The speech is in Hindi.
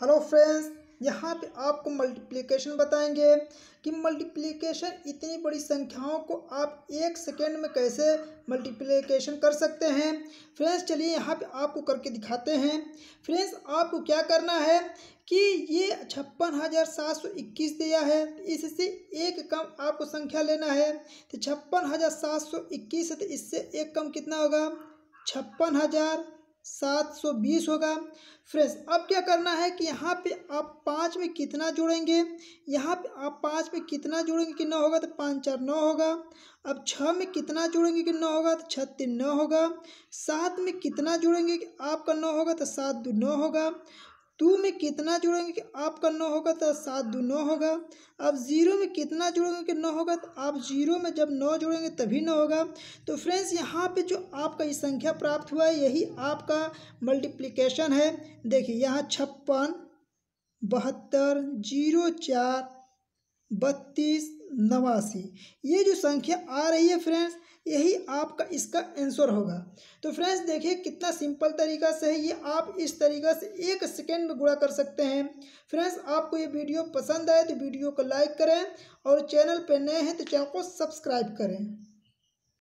हेलो फ्रेंड्स यहाँ पे आपको मल्टीप्लिकेशन बताएंगे कि मल्टीप्लिकेशन इतनी बड़ी संख्याओं को आप एक सेकेंड में कैसे मल्टीप्लिकेशन कर सकते हैं फ्रेंड्स चलिए यहाँ पे आपको करके दिखाते हैं फ्रेंड्स आपको क्या करना है कि ये छप्पन हज़ार सात सौ इक्कीस दिया है तो इससे एक कम आपको संख्या लेना है तो छप्पन हज़ार सात सौ इक्कीस है तो इससे एक कम कितना होगा छप्पन हज़ार सात सौ बीस होगा फ्रेंड्स अब क्या करना है कि यहाँ पे आप पाँच में कितना जोड़ेंगे यहाँ पे आप पाँच में कितना जोड़ेंगे कि नौ होगा तो पाँच चार नौ होगा अब छः में कितना जोड़ेंगे कि नौ होगा तो छः तीन नौ होगा सात में कितना जोड़ेंगे कि आपका नौ होगा तो सात दो नौ होगा टू में कितना जुड़ेंगे कि आप का नौ होगा तो सात दो नौ होगा अब ज़ीरो में कितना जुड़ेंगे कि नौ होगा तो आप ज़ीरो में जब नौ जुड़ेंगे तभी नौ होगा तो फ्रेंड्स यहाँ पे जो आपका ये संख्या प्राप्त हुआ है यही आपका मल्टीप्लिकेशन है देखिए यहाँ छप्पन बहत्तर जीरो चार बत्तीस नवासी ये जो संख्या आ रही है फ्रेंड्स आपका इसका आंसर होगा तो फ्रेंड्स देखिए कितना सिंपल तरीका से है ये आप इस तरीका से एक सेकेंड में गुड़ा कर सकते हैं फ्रेंड्स आपको ये वीडियो पसंद आए तो वीडियो को लाइक करें और चैनल पर नए हैं तो चैनल को सब्सक्राइब करें